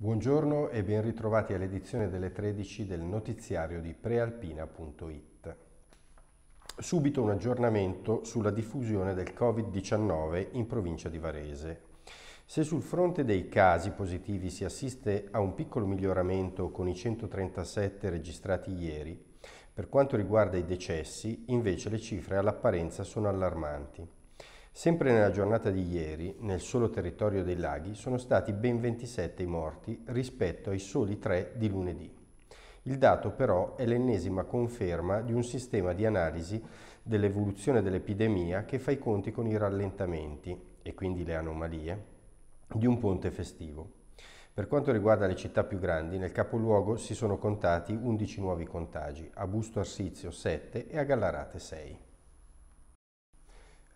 Buongiorno e ben ritrovati all'edizione delle 13 del notiziario di prealpina.it. Subito un aggiornamento sulla diffusione del Covid-19 in provincia di Varese. Se sul fronte dei casi positivi si assiste a un piccolo miglioramento con i 137 registrati ieri, per quanto riguarda i decessi, invece le cifre all'apparenza sono allarmanti. Sempre nella giornata di ieri, nel solo territorio dei laghi, sono stati ben 27 i morti rispetto ai soli 3 di lunedì. Il dato però è l'ennesima conferma di un sistema di analisi dell'evoluzione dell'epidemia che fa i conti con i rallentamenti e quindi le anomalie di un ponte festivo. Per quanto riguarda le città più grandi, nel capoluogo si sono contati 11 nuovi contagi, a Busto Arsizio 7 e a Gallarate 6.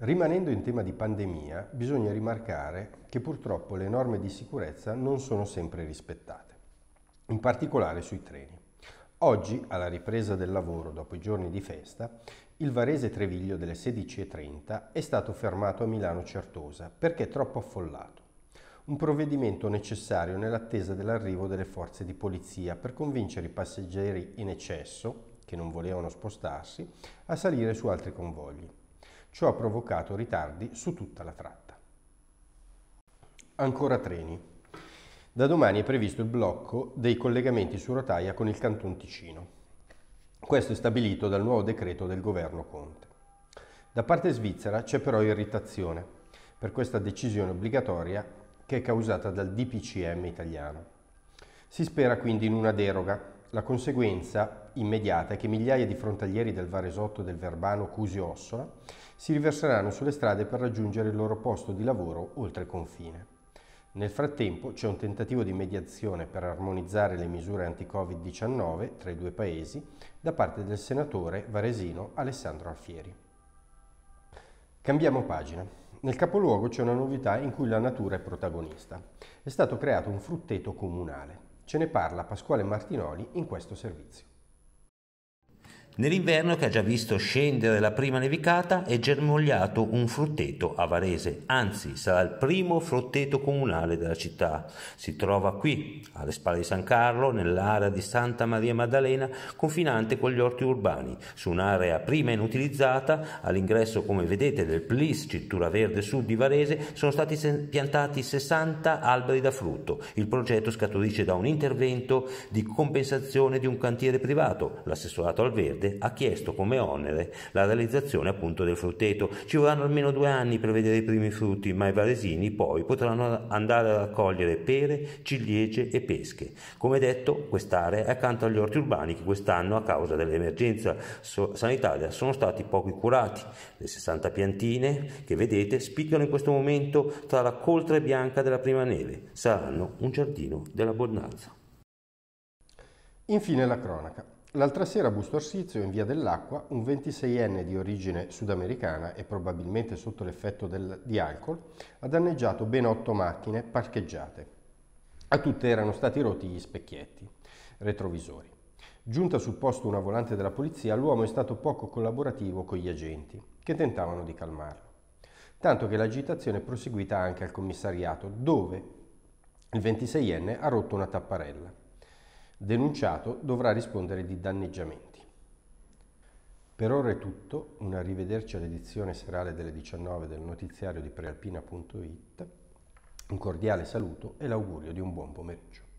Rimanendo in tema di pandemia, bisogna rimarcare che purtroppo le norme di sicurezza non sono sempre rispettate, in particolare sui treni. Oggi, alla ripresa del lavoro dopo i giorni di festa, il Varese Treviglio delle 16.30 è stato fermato a Milano Certosa perché troppo affollato. Un provvedimento necessario nell'attesa dell'arrivo delle forze di polizia per convincere i passeggeri in eccesso, che non volevano spostarsi, a salire su altri convogli. Ciò ha provocato ritardi su tutta la tratta. Ancora treni. Da domani è previsto il blocco dei collegamenti su rotaia con il Canton Ticino. Questo è stabilito dal nuovo decreto del governo Conte. Da parte svizzera c'è però irritazione per questa decisione obbligatoria che è causata dal DPCM italiano. Si spera quindi in una deroga la conseguenza immediata è che migliaia di frontalieri del Varesotto e del Verbano Cusio Ossola si riverseranno sulle strade per raggiungere il loro posto di lavoro oltre confine. Nel frattempo c'è un tentativo di mediazione per armonizzare le misure anti-Covid-19 tra i due paesi da parte del senatore varesino Alessandro Alfieri. Cambiamo pagina. Nel capoluogo c'è una novità in cui la natura è protagonista. È stato creato un frutteto comunale. Ce ne parla Pasquale Martinoli in questo servizio. Nell'inverno che ha già visto scendere la prima nevicata è germogliato un frutteto a Varese, anzi sarà il primo frutteto comunale della città. Si trova qui, alle spalle di San Carlo, nell'area di Santa Maria Maddalena, confinante con gli orti urbani, su un'area prima inutilizzata, all'ingresso come vedete del Plis, Cintura Verde Sud di Varese, sono stati piantati 60 alberi da frutto. Il progetto scaturisce da un intervento di compensazione di un cantiere privato, l'assessorato al verde Verde ha chiesto come onere la realizzazione appunto del frutteto. Ci vorranno almeno due anni per vedere i primi frutti, ma i varesini poi potranno andare a raccogliere pere, ciliegie e pesche. Come detto, quest'area è accanto agli orti urbani che quest'anno a causa dell'emergenza sanitaria sono stati poco curati. Le 60 piantine che vedete spiccano in questo momento tra la coltre bianca della prima neve. Saranno un giardino dell'abbondanza. Infine la cronaca. L'altra sera a Busto Arsizio, in via dell'Acqua, un 26enne di origine sudamericana e probabilmente sotto l'effetto del, di alcol, ha danneggiato ben otto macchine parcheggiate. A tutte erano stati rotti gli specchietti retrovisori. Giunta sul posto una volante della polizia, l'uomo è stato poco collaborativo con gli agenti, che tentavano di calmarlo. Tanto che l'agitazione è proseguita anche al commissariato, dove il 26enne ha rotto una tapparella denunciato dovrà rispondere di danneggiamenti. Per ora è tutto, un arrivederci all'edizione serale delle 19 del notiziario di prealpina.it, un cordiale saluto e l'augurio di un buon pomeriggio.